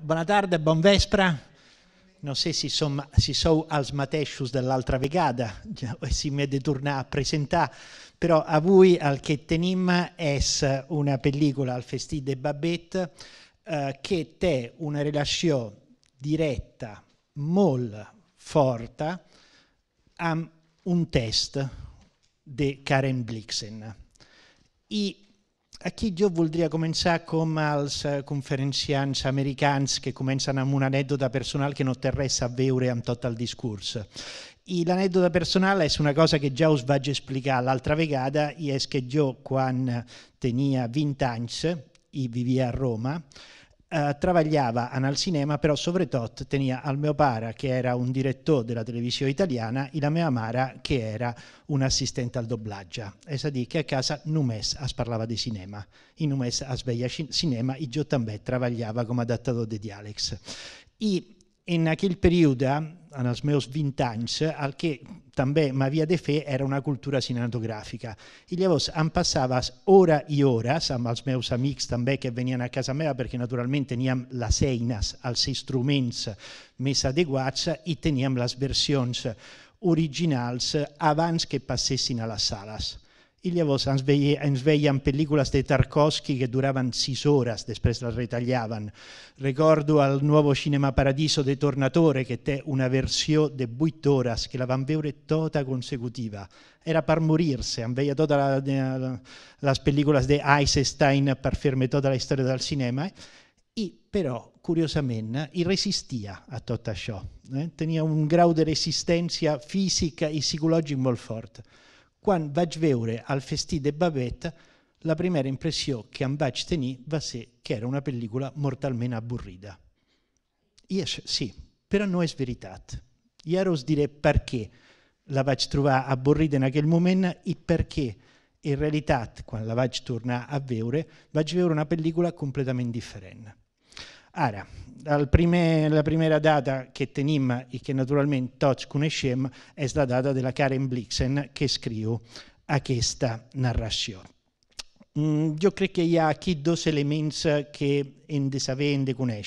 buona tarda, buon vespra. Non so se sono so al smatescius dell'altra vegada, si mi è deturna a presentare, però a voi, al che tenim, è eh, una pellicola al Festì de Babette eh, che è una relazione diretta, molto forte, a un test di Karen Blixen. I Aquí jo voldria començar com els conferenciants eh, americans que comencen amb una anècdota personal que no té a veure in tutto il discorso. L'aneddota personale è una cosa que ja us vaig explicar l'altra vegada è che io quando quan tenia 20 anni, i vivia a Roma eh, travagliava al cinema, però soprattutto tenia al mio pare, che era un direttore della televisione italiana, e la mia amara, che era un assistente al doblaggia. E sa di che a casa Numes as parlava di cinema, in Numes a sveglia cinema, e io tambè travagliava come adattatore di Alex. I en aquell període, en els meus 20 anys, el que també m'havia de fer era una cultura cinematogràfica. I llavors em passava hora i hores amb els meus amics també que venien a casa meva perquè naturalment teníem les eines, els instruments més adequats i teníem les versions originals abans que passessin a les sales. Ili avos ansveian pelliculas de Tarkovsky che duravan sis horas, després las retagliavan. Ricordo al nuovo Cinema Paradiso de Tornatore, che è una versione de 8 horas, che la van veure tota consecutiva. Era per morirse, han veia tota la, la, las pelliculas de Eisenstein per ferme tota la storia del cinema, e però, curiosamente, resistia a tutto ciò. Eh? Tenia un grau di resistenza fisica e psicologica molto forte. Quan vaig veure al festí de Babette la primera impressió que em vaig tenir va ser que era una pel·lícula mortalment avorrida. I això, sí, però no és veritat. I ara us diré perché la vaig trobar avorrida in aquell moment i perché in realtà, quando la vaig tornar a veure, vaig veure una pellicola completamente differente. Ara, el primer, la primera data que tenim i e que naturalment tots coneixem és la data de la Karen Blixen que escriu aquesta narració. Mm, jo crec que hi ha aquí dos elements que in de saber, en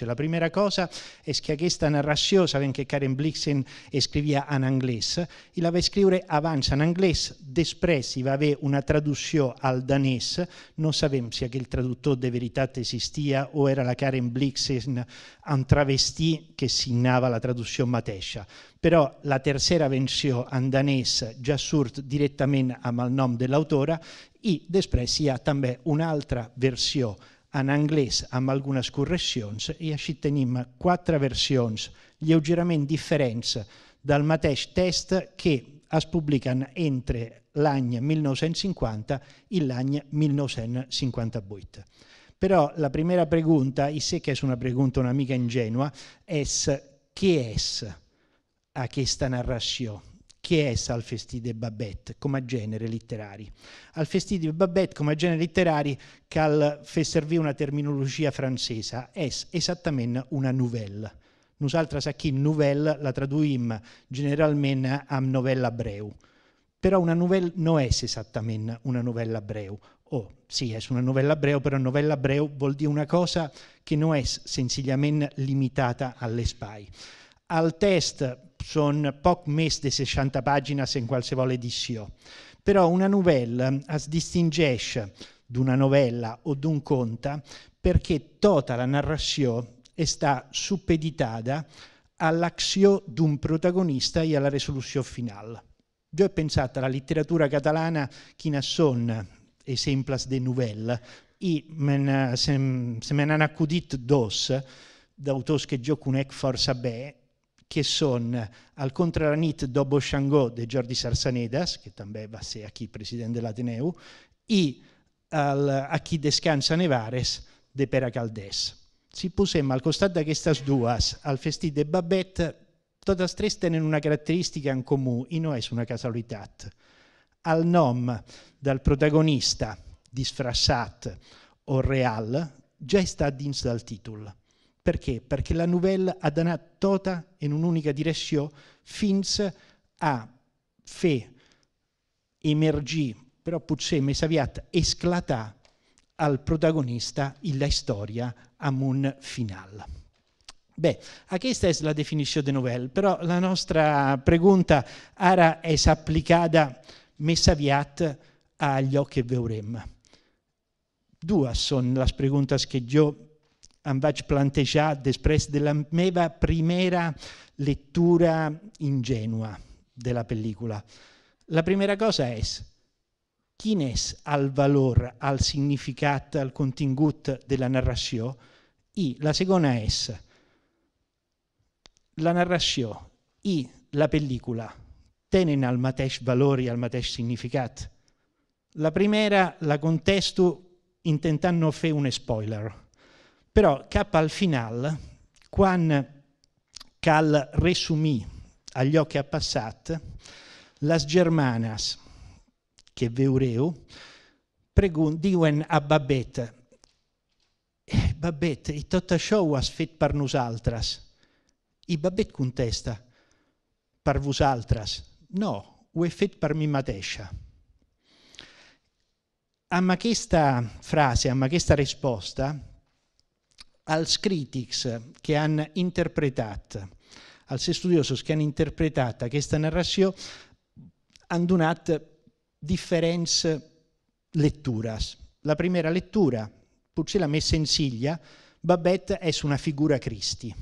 La primera cosa è que aquesta narració, sabem que Karen Blixen scriveva en inglese, e la va escriure abans en anglès, després hi va haver una traducció al danès, non sabem se aquell traductor de veritat existia o era la Karen Blixen en travestì che signava la traducció matescia. Però la tercera versió en danès già surt direttamente a el nom de l'autora i després hi ha també un'altra versione en anglès amb algunes correccions i així tenim quatre versions lleugerament diferents del mateix test que es publiquen entre l'any 1950 i l'any 1958. Però la primera pregunta, i sé che è una pregunta una mica ingenua, è què és aquesta narració? chiesa al Festì de Babette come genere letterari. Al Festì de Babette come genere letterari cal fe servire una terminologia francese, è esattamente una nouvelle. Nusaltra sa chi nouvelle la traduim generalmente a novella breu. Però una nouvelle non è esattamente una novella breu, oh, sì, è una novella breu, però novella breu vuol dire una cosa che non è sensibilmente limitata alle spy. Al test sono poc més di 60 pàgines en qualsevol edició, però una novel·la distingue da una novel·la o da un conto perché tutta la narrazione narració està all'azione di un protagonista e alla risoluzione finale. Io ho pensato alla letteratura catalana che sono esempi di novelle e se, se me ne hanno accudito dos d'autors che io conec forse bene che sono al contraranit dopo Shango di Jordi Sarsanedas, che também va a aquí presidente dell'Ateneu, e i a chi descansa Nevares de Pere Caldés. Si posem al costat d'aquestes dues el festí de tutte le tres tenen una caratteristica in comune, e non è una casualità. Al nom del protagonista disfressat o real ja està dins dal titolo. Perché? Perché la nouvelle ha donat tutta in un'unica direzione fins a fe emergir, però potser més aviat esclata al protagonista i la storia a un final. Bé, questa è la definició de nouvelle, però la nostra pregunta ara és applicata més aviat agli occhi que veurem. Due sono le preguntes che io em vaig plantejar després de la meva primera lectura ingenua de la pel·lícula. La primera cosa és quin és el valor, el significat, el contingut de la narració i la segona és la narració i la pel·lícula tenen el mateix valor i el mateix significat. La primera la contesto intentant no fer un spoiler, Però cap al final, quan cal resumì agli occhi a passat, las germanas che veureu pregun diuen a Babet eh, Babet, i tot això ho has fet per nosaltres. I Babet contesta per vosaltres. No, ho he fet per mi mateixa. Amb aquesta frase, amb aquesta risposta, als critics che hanno interpretato, als studiosos che hanno interpretato questa narrazione, hanno donato differenze letturas. La prima lettura, purché la messa in siglia, Babette è una figura Cristi.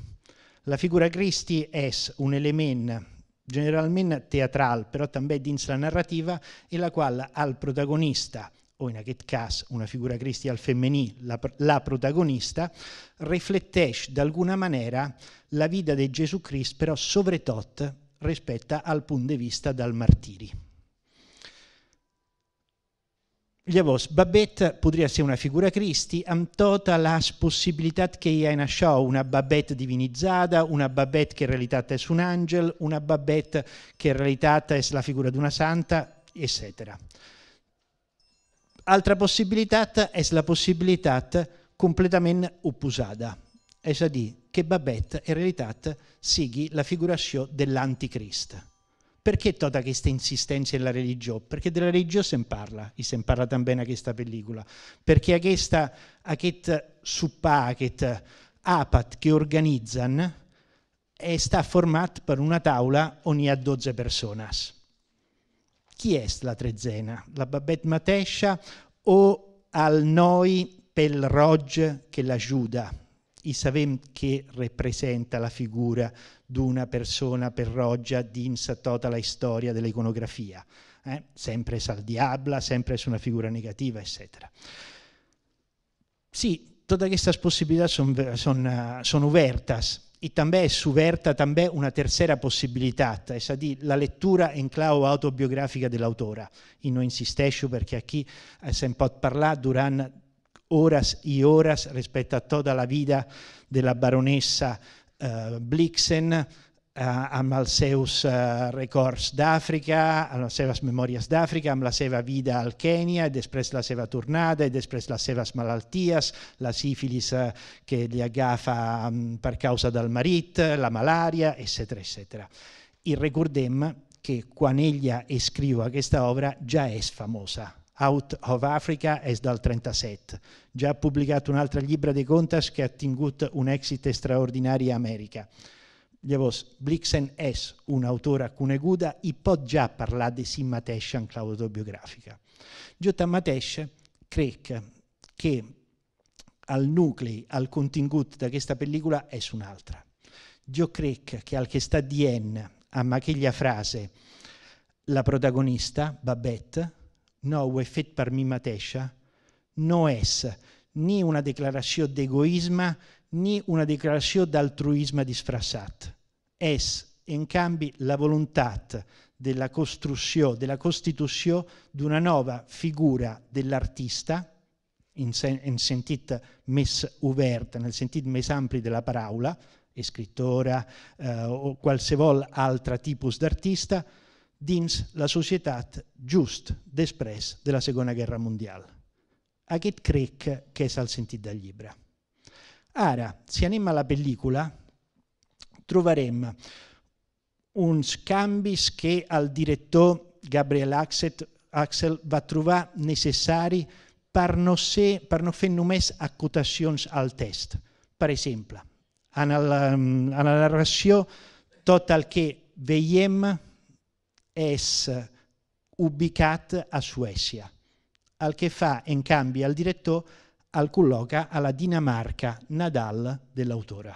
La figura Cristi è un elemento generalmente teatrale, però anche dins la narrativa, in la quale al protagonista o in aquest cas una figura cristiana femminile, la, la protagonista, riflettesce d'alguna maniera la vita di Gesù Cristo, però soprattutto rispetto al punto di vista del martiri. Llavors, Babette potrebbe essere una figura Cristi amb totes la possibilità che hi ha una Babette divinizzata, una Babette che in realtà è un àngel, una Babette che in realtà è la figura di una santa, eccetera. Altra possibilità è la possibilità completamente oppusata, è a dire che Babette in realtà segui la figurazione dell'anticristo. Perché tutta questa insistenza nella religione? Perché della religione se ne parla, e se ne parla tan bene a questa pellicola, perché a questa, a questa suppa, a questa apat che organizzano, è eh, sta formata per una tavola ogni 12 persone chi è la trezena? La Babette Matescia o al noi pel Rog che la giuda? I savem che rappresenta la figura di una persona per Roggia dinsa tutta la storia dell'iconografia, eh? sempre sal diabla, sempre su una figura negativa, eccetera. Sì, tutte tota queste possibilità sono son, son, eh, son, son e també s'oberta també una tercera possibilitat, és a la lettura en clau autobiografica de l'autora. I no insisteixo perquè aquí eh, se'n pot parlar durant hores i hores respecte a tota la vida della baronessa eh, Blixen, eh, am al seus eh, records d'Àfrica, al sevas memorias d'Àfrica, am la seva vida al Kenya, ed després la seva tornada, ed després les seves malalties, la sífilis che eh, li agafa mm, per causa del marit, la malaria, eccetera, eccetera. I recordem che quan ella escriu questa opera già è famosa, Out of Africa è dal 37. Già ha pubblicato un altre llibre de contes que ha tingut un exit straordinario in America gli Llavors, Blixen és una autora coneguda i pot ja parlar de si mateixa en clau autobiogràfica. Jo tanmateix crec que el nucli, el contingut d'aquesta pel·lícula és un altre. Jo crec que el que està dient amb aquella frase la protagonista, Babette, no ho he per mi mateixa, no è ni una declaració d'egoismo ni una declarazione d'altruisme disfrassat. És, en canvi, la voluntat della costruzione, della costituzione di una nuova figura dell'artista, in, sen in sentit més obert, nel sentit més ampli della paraula, escrittore eh, o qualsevol altra tipus d'artista, dins la società just després de la Segona Guerra Mondiale. Aquest crec que és el sentit del llibre. Ora, se andiamo la pellicola, troveremo uns canvis che al direttore Gabriel Axel, Axel va trovare necessari per non, ser, per non fer només acotacions al test. Per exemple, en la, en la narració tot el que veiem és ubicat a Suècia. El que fa, en canvi, el director al col·loca a la Dinamarca Nadal de l'autora.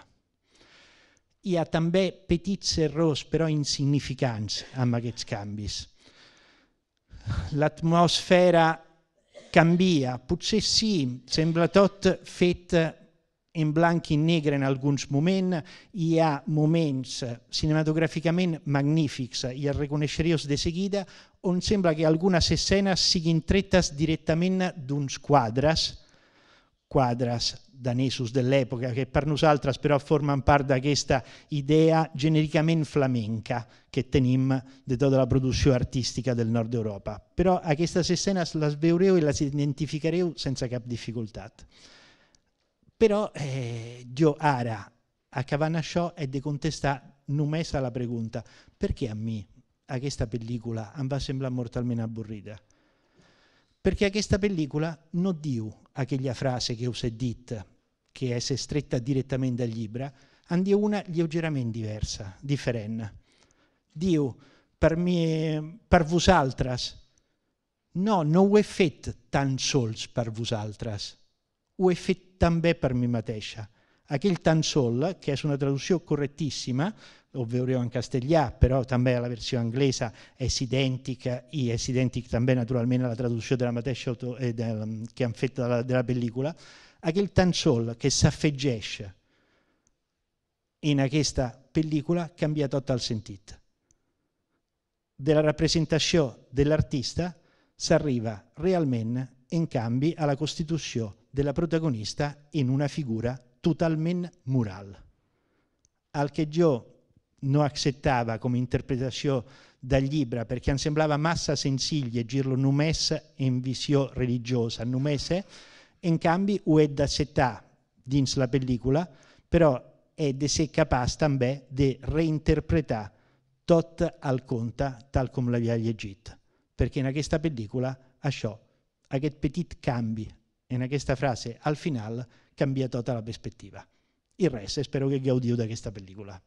Hi ha també petits errors, però insignificants, amb aquests canvis. L'atmosfera canvia, potser sí, sembla tot fet en blanc i negre en alguns moments, hi ha moments cinematogràficament magnífics i els reconeixeríeu de seguida, on sembla que algunes escenes siguin tretes directament d'uns quadres quadras danesus dell'epoca, che per nosaltres però formen part d'aquesta idea genericament flamenca che tenim de tota la producció artística del nord d'Europa. Però aquestes escenes les veureu i les identificareu sense cap dificultat. Però eh, jo ara, acabant això, he de contestar només a la pregunta perché a mi aquesta pel·lícula em va semblar mortalment avorrida? Perché aquesta pel·lícula no diu aquella frase che usa sentito, che è se stretta direttamente dal libro, andi una leggermente diversa, differente. Dio, per, me, per vus'altras, no, non ho fatto tan sols per vus'altras, ho fatto tan be per me matescia. Aquel tan sol, che è una traduzione correttissima, ovvero in castellà, però anche la versione inglese è identica, e è identica anche naturalmente alla traduzione della matessa eh, che hanno fatto della, della pellicola, a quel tanzol che s'affeggesce in questa pellicola cambia tutto il sentito. Della rappresentazione dell'artista si arriva realmente in cambi alla costituzione della protagonista in una figura totalmente murale. Al che io non accettava come interpretazione dal Libra, perché mi sembrava massa sensibile girlo numessa in visione religiosa, numese, in cambio è da setà dins la pellicola, però è di se capace anche di reinterpretare tot al conta tal come la l'aveva leggito, perché in questa pellicola a ciò, a che petit cambi, in questa frase al final cambia tutta la prospettiva. Il resto spero che gaudio da questa pellicola.